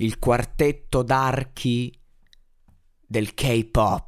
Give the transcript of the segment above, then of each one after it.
il quartetto d'archi del K-pop.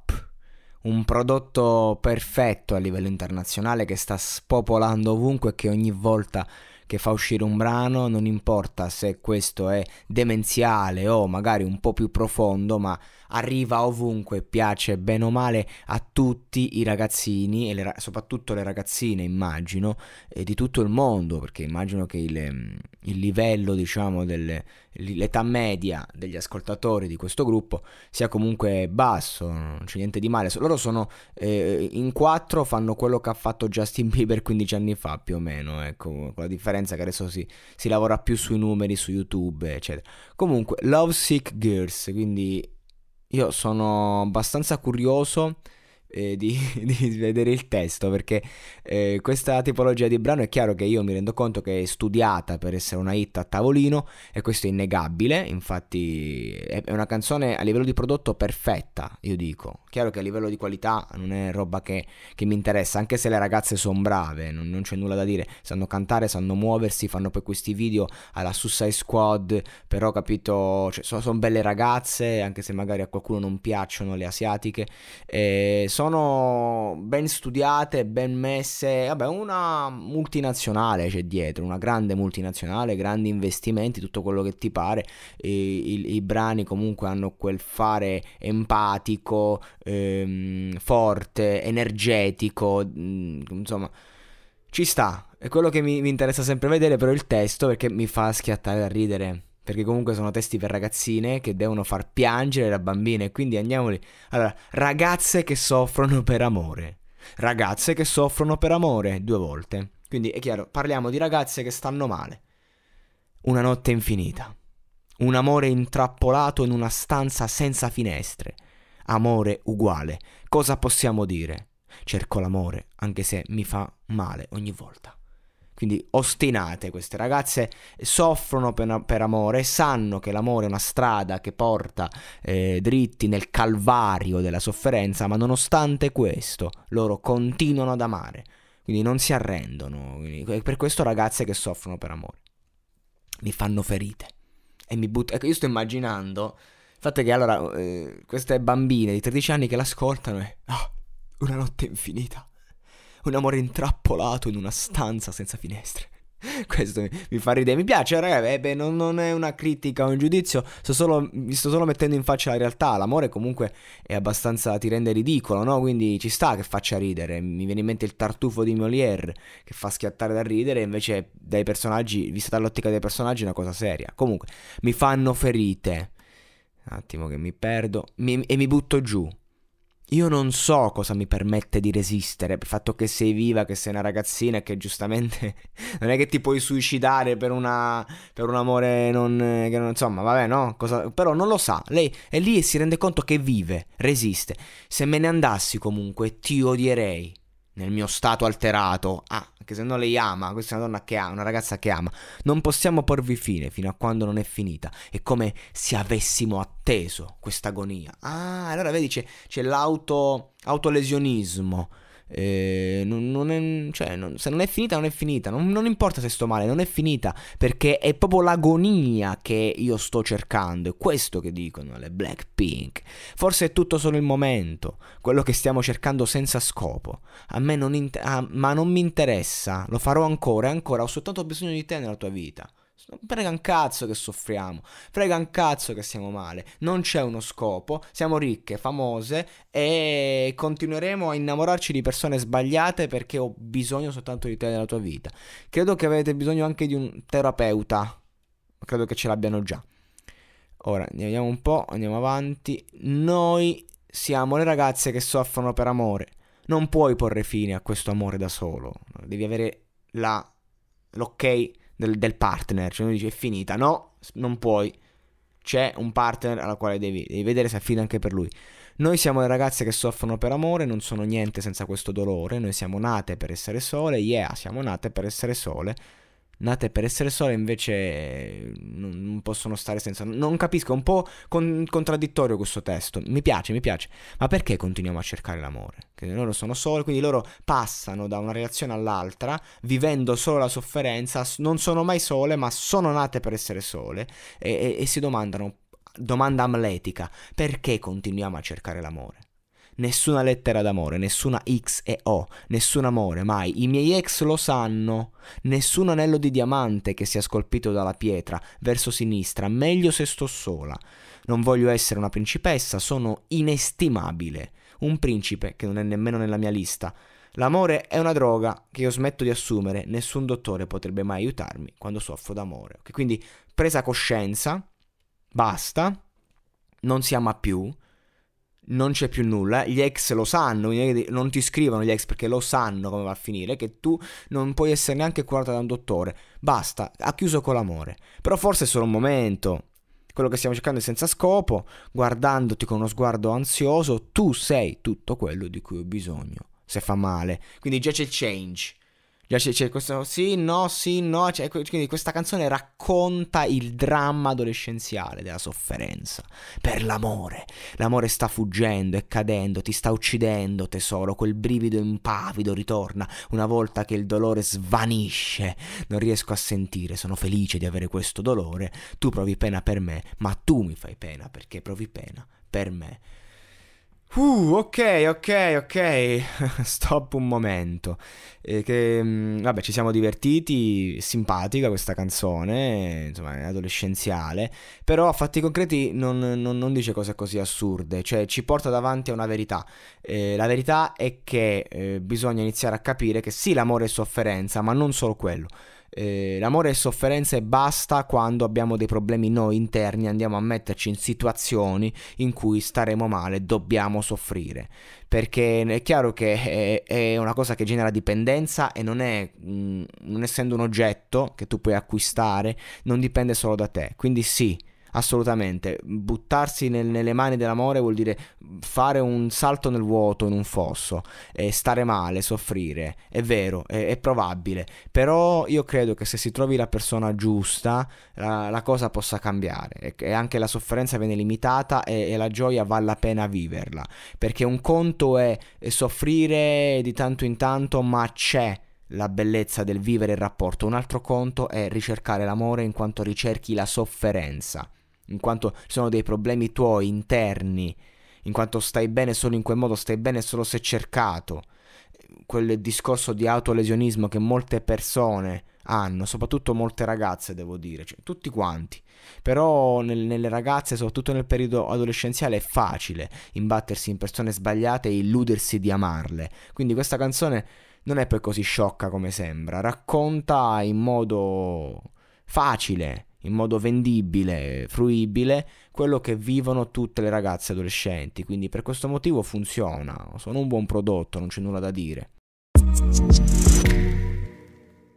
Un prodotto perfetto a livello internazionale che sta spopolando ovunque e che ogni volta che fa uscire un brano, non importa se questo è demenziale o magari un po' più profondo, ma arriva ovunque, piace bene o male a tutti i ragazzini e le soprattutto le ragazzine, immagino, di tutto il mondo, perché immagino che il, il livello, diciamo, delle, l'età media degli ascoltatori di questo gruppo sia comunque basso, non c'è niente di male. Loro sono eh, in quattro, fanno quello che ha fatto Justin Bieber 15 anni fa più o meno, ecco, con la differenza che adesso si, si lavora più sui numeri, su YouTube, eccetera. Comunque, Love Sick Girls, quindi io sono abbastanza curioso eh, di, di, vedere il testo perché eh, questa tipologia di brano è chiaro che io mi rendo conto che è studiata per essere una hit a tavolino e questo è innegabile, infatti è una canzone a livello di prodotto perfetta, io dico. Chiaro che a livello di qualità non è roba che, che mi interessa, anche se le ragazze sono brave, non, non, c'è nulla da dire, sanno cantare, sanno muoversi, fanno poi questi video alla Suicide Squad, però capito, cioè, sono, sono belle ragazze, anche se magari a qualcuno non piacciono le asiatiche. Eh, sono sono ben studiate, ben messe, vabbè, una multinazionale c'è dietro, una grande multinazionale, grandi investimenti, tutto quello che ti pare, i, i, i brani comunque hanno quel fare empatico, ehm, forte, energetico, mm, insomma, ci sta, è quello che mi, mi interessa sempre vedere, però il testo perché mi fa schiattare a ridere perché comunque sono testi per ragazzine che devono far piangere da bambine, quindi andiamoli. Allora, ragazze che soffrono per amore. Ragazze che soffrono per amore, due volte. Quindi è chiaro, parliamo di ragazze che stanno male. Una notte infinita. Un amore intrappolato in una stanza senza finestre. Amore uguale. Cosa possiamo dire? Cerco l'amore, anche se mi fa male ogni volta quindi ostinate queste ragazze, soffrono per, per amore sanno che l'amore è una strada che porta eh, dritti nel calvario della sofferenza, ma nonostante questo loro continuano ad amare, quindi non si arrendono. Quindi, per questo ragazze che soffrono per amore mi fanno ferite e mi buttano... Ecco, io sto immaginando... Il fatto è che allora eh, queste bambine di 13 anni che l'ascoltano e... Oh, una notte infinita un amore intrappolato in una stanza senza finestre. Questo mi fa ridere, mi piace ragazzi, eh, beh, non, non, è una critica o un giudizio, sto solo, mi sto solo mettendo in faccia la realtà, l'amore comunque è abbastanza, ti rende ridicolo, no? Quindi ci sta che faccia ridere, mi viene in mente il tartufo di Molière che fa schiattare da ridere, invece dai personaggi, vista dall'ottica dei personaggi è una cosa seria. Comunque, mi fanno ferite, un attimo che mi perdo mi, e mi butto giù, io non so cosa mi permette di resistere, il fatto che sei viva, che sei una ragazzina e che giustamente non è che ti puoi suicidare per, una, per un amore non, che non... insomma, vabbè, no? Cosa, però non lo sa, lei è lì e si rende conto che vive, resiste. Se me ne andassi comunque ti odierei nel mio stato alterato. Ah, perché se no lei ama, questa è una donna che ama, una ragazza che ama. Non possiamo porvi fine fino a quando non è finita. È come se avessimo atteso questa agonia. Ah, allora vedi c'è, c'è l'autolesionismo. L'auto, eh, non, non è, cioè, non, se non è finita, non è finita. Non, non, importa se sto male, non è finita. Perché è proprio l'agonia che io sto cercando. È questo che dicono le Blackpink. Forse è tutto solo il momento. Quello che stiamo cercando senza scopo. A me non inter- ah, ma non mi interessa. Lo farò ancora e ancora. Ho soltanto bisogno di te nella tua vita. Non Frega un cazzo che soffriamo, frega un cazzo che siamo male, non c'è uno scopo, siamo ricche, famose e continueremo a innamorarci di persone sbagliate perché ho bisogno soltanto di te nella tua vita. Credo che avete bisogno anche di un terapeuta, credo che ce l'abbiano già. Ora, andiamo un po', andiamo avanti. Noi siamo le ragazze che soffrono per amore. Non puoi porre fine a questo amore da solo, devi avere la, l'ok del, del partner, cioè uno dice è finita, no, non puoi, c'è un partner alla quale devi, devi vedere se affida anche per lui. Noi siamo le ragazze che soffrono per amore, non sono niente senza questo dolore, noi siamo nate per essere sole, yeah, siamo nate per essere sole nate per essere sole invece non, possono stare senza... Non capisco, è un po' con, contraddittorio questo testo. Mi piace, mi piace. Ma perché continuiamo a cercare l'amore? Che loro sono sole, quindi loro passano da una relazione all'altra vivendo solo la sofferenza, non sono mai sole, ma sono nate per essere sole e, e, e si domandano, domanda amletica, perché continuiamo a cercare l'amore? Nessuna lettera d'amore, nessuna X e O, nessun amore, mai. I miei ex lo sanno. Nessun anello di diamante che sia scolpito dalla pietra, verso sinistra, meglio se sto sola. Non voglio essere una principessa, sono inestimabile. Un principe che non è nemmeno nella mia lista. L'amore è una droga che io smetto di assumere, nessun dottore potrebbe mai aiutarmi quando soffro d'amore. Okay, quindi presa coscienza, basta, non si ama più, non c'è più nulla, eh. gli ex lo sanno, non ti scrivono gli ex perché lo sanno come va a finire, che tu non puoi essere neanche curata da un dottore, basta, ha chiuso con l'amore, però forse è solo un momento, quello che stiamo cercando è senza scopo, guardandoti con uno sguardo ansioso, tu sei tutto quello di cui ho bisogno, se fa male, quindi già c'è il change, c'è questo sì, no, sì, no. Cioè, quindi questa canzone racconta il dramma adolescenziale della sofferenza. Per l'amore. L'amore sta fuggendo, è cadendo, ti sta uccidendo, tesoro. Quel brivido impavido ritorna. Una volta che il dolore svanisce, non riesco a sentire, sono felice di avere questo dolore. Tu provi pena per me, ma tu mi fai pena perché provi pena per me. Uh, ok, ok, ok. Stop un momento. Eh, che, mm, vabbè, ci siamo divertiti. Simpatica questa canzone, insomma, è adolescenziale. Però a fatti concreti non, non, non, dice cose così assurde. Cioè, ci porta davanti a una verità. Eh, la verità è che eh, bisogna iniziare a capire che sì, l'amore è sofferenza, ma non solo quello. Eh, l'amore è sofferenza e basta quando abbiamo dei problemi noi interni, andiamo a metterci in situazioni in cui staremo male, dobbiamo soffrire. Perché è chiaro che è, è una cosa che genera dipendenza e non è, mh, mm, non essendo un oggetto che tu puoi acquistare, non dipende solo da te. Quindi sì, assolutamente. Buttarsi nel, nelle mani dell'amore vuol dire fare un salto nel vuoto, in un fosso, stare male, soffrire. È vero, è, è, probabile. Però io credo che se si trovi la persona giusta, la, la cosa possa cambiare. E, e, anche la sofferenza viene limitata e, e, la gioia vale la pena viverla. Perché un conto è, è soffrire di tanto in tanto, ma c'è la bellezza del vivere il rapporto, un altro conto è ricercare l'amore in quanto ricerchi la sofferenza in quanto ci sono dei problemi tuoi interni, in quanto stai bene solo in quel modo, stai bene solo se cercato. Quel discorso di autolesionismo che molte persone hanno, soprattutto molte ragazze, devo dire, cioè, tutti quanti. Però nel, nelle ragazze, soprattutto nel periodo adolescenziale, è facile imbattersi in persone sbagliate e illudersi di amarle. Quindi questa canzone non è poi così sciocca come sembra, racconta in modo facile in modo vendibile, fruibile, quello che vivono tutte le ragazze adolescenti, quindi per questo motivo funziona, sono un buon prodotto, non c'è nulla da dire.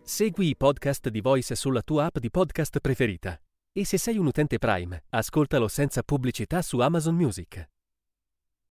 Segui i podcast di Voice sulla tua app di podcast preferita e se sei un utente Prime, ascoltalo senza pubblicità su Amazon Music.